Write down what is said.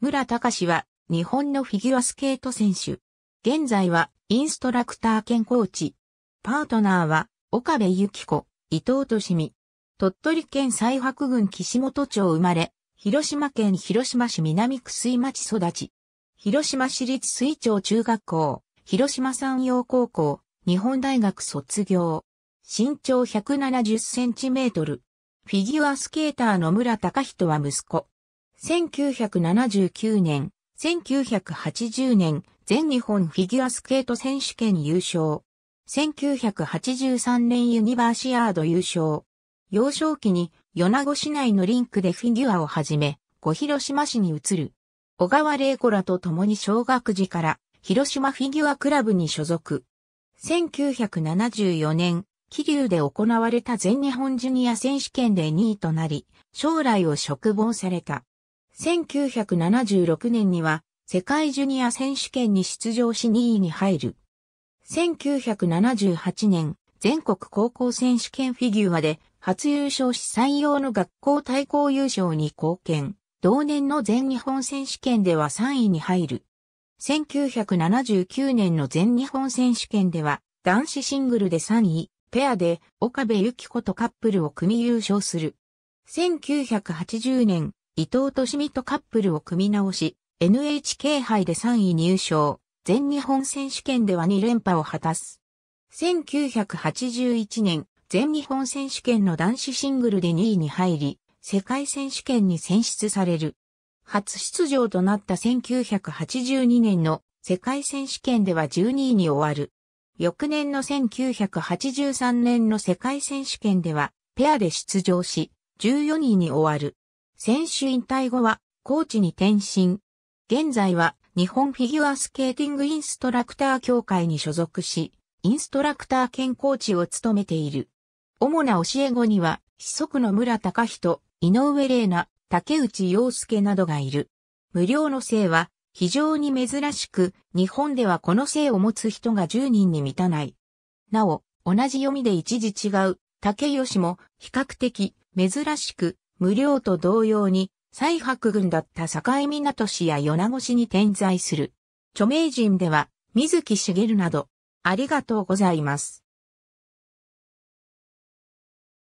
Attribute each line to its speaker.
Speaker 1: 村隆は日本のフィギュアスケート選手。現在はインストラクター兼コーチ。パートナーは岡部由紀子、伊藤敏美。鳥取県西白郡岸本町生まれ、広島県広島市南区水町育ち。広島市立水町中学校、広島産業高校、日本大学卒業。身長170センチメートル。フィギュアスケーターの村隆人は息子。1979年、1980年、全日本フィギュアスケート選手権優勝。1983年ユニバーシアード優勝。幼少期に米子市内のリンクでフィギュアをはじめ、小広島市に移る。小川玲子らと共に小学時から広島フィギュアクラブに所属。1974年、桐生で行われた全日本ジュニア選手権で2位となり、将来を嘱望された。1976年には世界ジュニア選手権に出場し2位に入る。1978年、全国高校選手権フィギュアで初優勝し採用の学校対抗優勝に貢献。同年の全日本選手権では3位に入る。1979年の全日本選手権では男子シングルで3位、ペアで岡部由紀子とカップルを組み優勝する。1980年、伊藤敏美とカップルを組み直し、NHK 杯で3位入賞、全日本選手権では2連覇を果たす。1981年、全日本選手権の男子シングルで2位に入り、世界選手権に選出される。初出場となった1982年の世界選手権では12位に終わる。翌年の1983年の世界選手権ではペアで出場し、14位に終わる。選手引退後は、コーチに転身。現在は、日本フィギュアスケーティングインストラクター協会に所属し、インストラクター兼コーチを務めている。主な教え子には、子息の村隆人、井上玲奈、竹内洋介などがいる。無料の姓は、非常に珍しく、日本ではこの姓を持つ人が10人に満たない。なお、同じ読みで一時違う、竹吉も比較的珍しく、無料と同様に、西博軍だった境港市や米子市に点在する。著名人では、水木しげるなど、ありがとうございます。